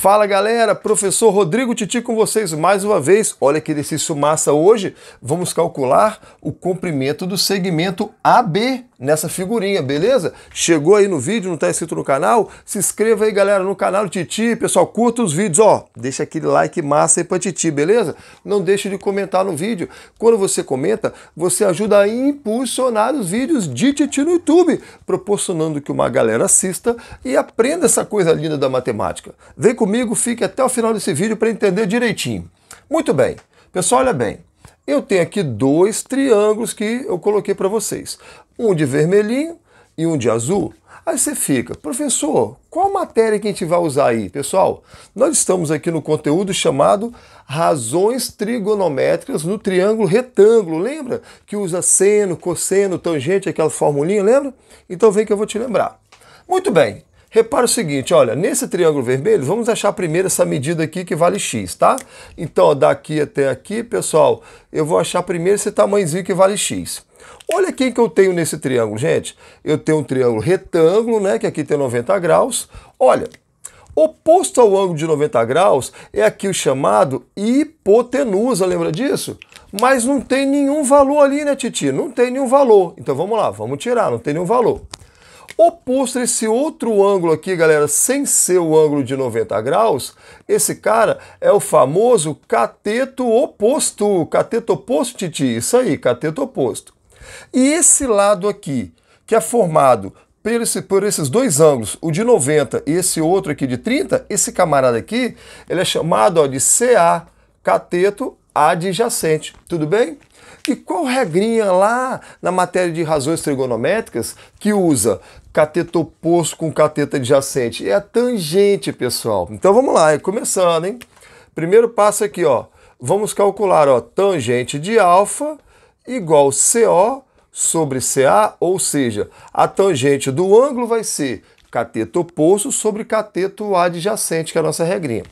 Fala galera, professor Rodrigo Titi com vocês mais uma vez. Olha que exercício massa hoje. Vamos calcular o comprimento do segmento AB nessa figurinha, beleza? Chegou aí no vídeo, não está inscrito no canal? Se inscreva aí, galera, no canal Titi. Pessoal, curta os vídeos, ó. Deixa aquele like massa aí para Titi, beleza? Não deixe de comentar no vídeo. Quando você comenta, você ajuda a impulsionar os vídeos de Titi no YouTube, proporcionando que uma galera assista e aprenda essa coisa linda da matemática. Vem comigo, fique até o final desse vídeo para entender direitinho. Muito bem. Pessoal, olha bem. Eu tenho aqui dois triângulos que eu coloquei para vocês um de vermelhinho e um de azul. Aí você fica, professor, qual matéria que a gente vai usar aí? Pessoal, nós estamos aqui no conteúdo chamado Razões Trigonométricas no Triângulo Retângulo. Lembra que usa seno, cosseno, tangente, aquela formulinha, lembra? Então vem que eu vou te lembrar. Muito bem, Repara o seguinte, olha, nesse triângulo vermelho, vamos achar primeiro essa medida aqui que vale x, tá? Então, ó, daqui até aqui, pessoal, eu vou achar primeiro esse tamanhozinho que vale x. Olha quem que eu tenho nesse triângulo, gente. Eu tenho um triângulo retângulo, né, que aqui tem 90 graus. Olha, oposto ao ângulo de 90 graus é aqui o chamado hipotenusa, lembra disso? Mas não tem nenhum valor ali, né, Titi? Não tem nenhum valor. Então vamos lá, vamos tirar, não tem nenhum valor. Oposto a esse outro ângulo aqui, galera, sem ser o ângulo de 90 graus, esse cara é o famoso cateto oposto. Cateto oposto, Titi, isso aí, cateto oposto. E esse lado aqui, que é formado por, esse, por esses dois ângulos, o de 90 e esse outro aqui de 30, esse camarada aqui, ele é chamado ó, de CA, cateto adjacente, tudo bem? E qual regrinha lá na matéria de razões trigonométricas que usa cateto oposto com cateto adjacente? É a tangente, pessoal. Então vamos lá, começando, hein? Primeiro passo aqui, ó. Vamos calcular, ó, tangente de alfa igual CO sobre CA, ou seja, a tangente do ângulo vai ser cateto oposto sobre cateto adjacente, que é a nossa regrinha.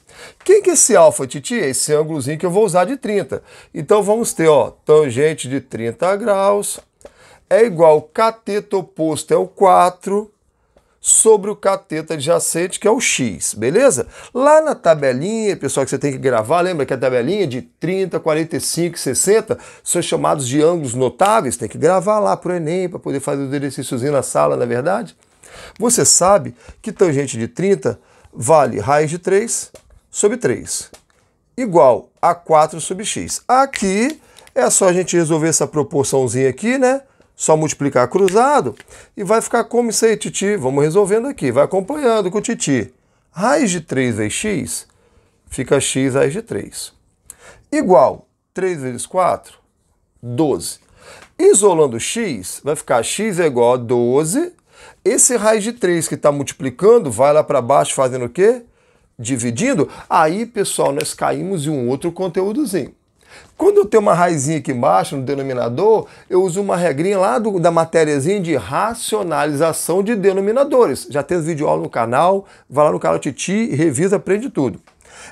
Quem que é esse alfa, Titi? É esse ângulozinho que eu vou usar de 30. Então vamos ter, ó, tangente de 30 graus é igual cateto oposto é o 4 sobre o cateta adjacente, que é o X, beleza? Lá na tabelinha, pessoal, que você tem que gravar, lembra que a tabelinha é de 30, 45, 60 são chamados de ângulos notáveis, tem que gravar lá para o Enem, para poder fazer o exercíciozinho na sala, na é verdade? Você sabe que tangente de 30 vale raiz de 3 sobre 3, igual a 4 sobre x. Aqui é só a gente resolver essa proporçãozinha aqui, né? Só multiplicar cruzado e vai ficar como isso aí, Titi. Vamos resolvendo aqui. Vai acompanhando com o Titi. Raiz de 3 vezes x fica x raiz de 3. Igual 3 vezes 4, 12. Isolando x, vai ficar x é igual a 12. Esse raiz de 3 que está multiplicando vai lá para baixo fazendo o quê? Dividindo. Aí, pessoal, nós caímos em um outro conteúdozinho. Quando eu tenho uma raizinha aqui embaixo no denominador, eu uso uma regrinha lá do, da matériazinha de racionalização de denominadores. Já tem vídeo aula no canal, vai lá no canal Titi, revisa, aprende tudo.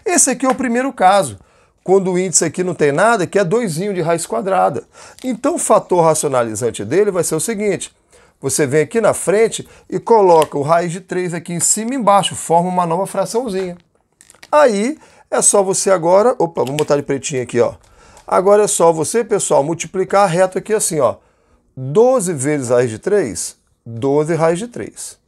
Esse aqui é o primeiro caso, quando o índice aqui não tem nada, que é 2 de raiz quadrada. Então o fator racionalizante dele vai ser o seguinte, você vem aqui na frente e coloca o raiz de 3 aqui em cima e embaixo, forma uma nova fraçãozinha. Aí é só você agora, opa, vou botar de pretinho aqui, ó Agora é só você, pessoal, multiplicar reto aqui assim, ó. 12 vezes raiz de 3, 12 raiz de 3.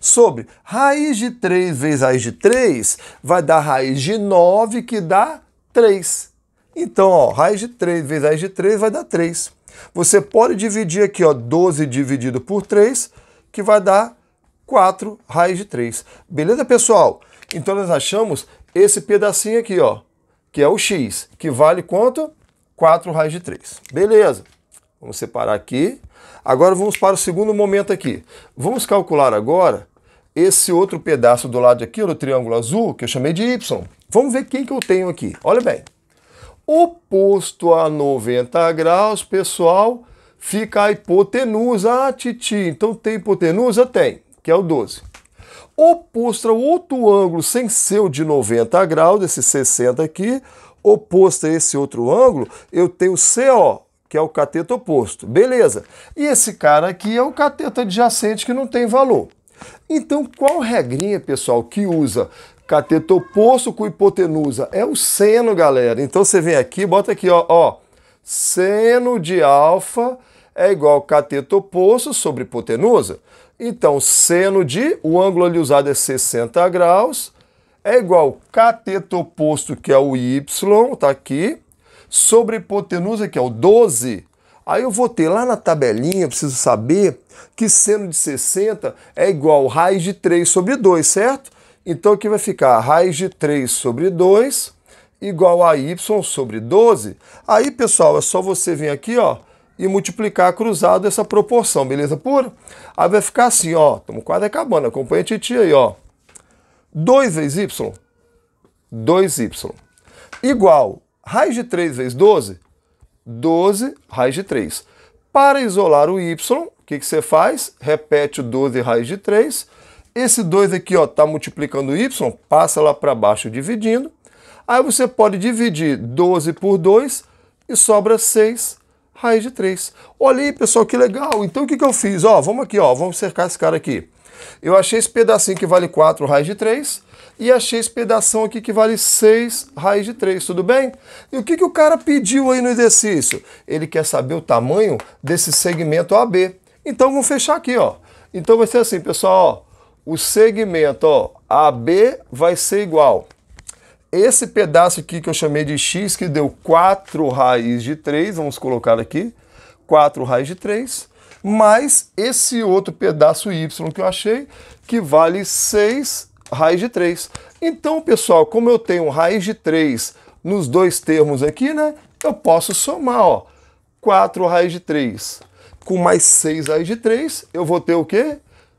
Sobre raiz de 3 vezes raiz de 3, vai dar raiz de 9, que dá 3. Então, ó, raiz de 3 vezes raiz de 3 vai dar 3. Você pode dividir aqui, ó, 12 dividido por 3, que vai dar 4 raiz de 3. Beleza, pessoal? Então, nós achamos esse pedacinho aqui, ó que é o x, que vale quanto? 4 raiz de 3. Beleza. Vamos separar aqui. Agora vamos para o segundo momento aqui. Vamos calcular agora esse outro pedaço do lado aqui, o triângulo azul, que eu chamei de y. Vamos ver quem que eu tenho aqui. Olha bem. Oposto a 90 graus, pessoal, fica a hipotenusa. Ah, titi, então tem hipotenusa? Tem, que é o 12. Oposto a outro ângulo sem ser o de 90 graus, esse 60 aqui, oposto a esse outro ângulo, eu tenho CO, que é o cateto oposto. Beleza. E esse cara aqui é o cateto adjacente que não tem valor. Então, qual regrinha, pessoal, que usa cateto oposto com hipotenusa? É o seno, galera. Então, você vem aqui, bota aqui, ó, ó seno de alfa é igual cateto oposto sobre hipotenusa. Então, seno de, o ângulo ali usado é 60 graus, é igual cateto oposto, que é o Y, tá aqui, sobre hipotenusa, que é o 12. Aí eu vou ter lá na tabelinha, preciso saber que seno de 60 é igual raiz de 3 sobre 2, certo? Então aqui vai ficar raiz de 3 sobre 2 igual a y sobre 12. Aí, pessoal, é só você vir aqui, ó, e multiplicar cruzado essa proporção, beleza pura? Aí vai ficar assim, ó, estamos quase acabando, acompanha a titi aí, ó. 2 vezes y, 2y, igual raiz de 3 vezes 12, 12 raiz de 3. Para isolar o y, o que, que você faz? Repete o 12 raiz de 3. Esse 2 aqui está multiplicando o y, passa lá para baixo dividindo. Aí você pode dividir 12 por 2 e sobra 6 raiz de 3. Olha aí, pessoal, que legal. Então, o que, que eu fiz? Ó, vamos aqui, ó, vamos cercar esse cara aqui. Eu achei esse pedacinho que vale 4 raiz de 3 e achei esse pedação aqui que vale 6 raiz de 3, tudo bem? E o que, que o cara pediu aí no exercício? Ele quer saber o tamanho desse segmento AB. Então, vamos fechar aqui, ó. Então, vai ser assim, pessoal, ó, o segmento ó, AB vai ser igual esse pedaço aqui que eu chamei de x, que deu 4 raiz de 3, vamos colocar aqui, 4 raiz de 3, mais esse outro pedaço y que eu achei, que vale 6 raiz de 3. Então, pessoal, como eu tenho raiz de 3 nos dois termos aqui, né, eu posso somar, ó, 4 raiz de 3 com mais 6 raiz de 3, eu vou ter o quê?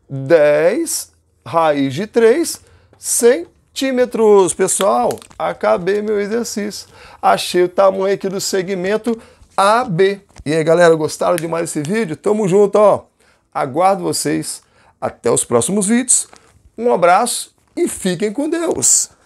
10 raiz de 3 sem centímetros. Pessoal, acabei meu exercício. Achei o tamanho aqui do segmento AB. E aí, galera, gostaram demais desse vídeo? Tamo junto, ó. Aguardo vocês. Até os próximos vídeos. Um abraço e fiquem com Deus.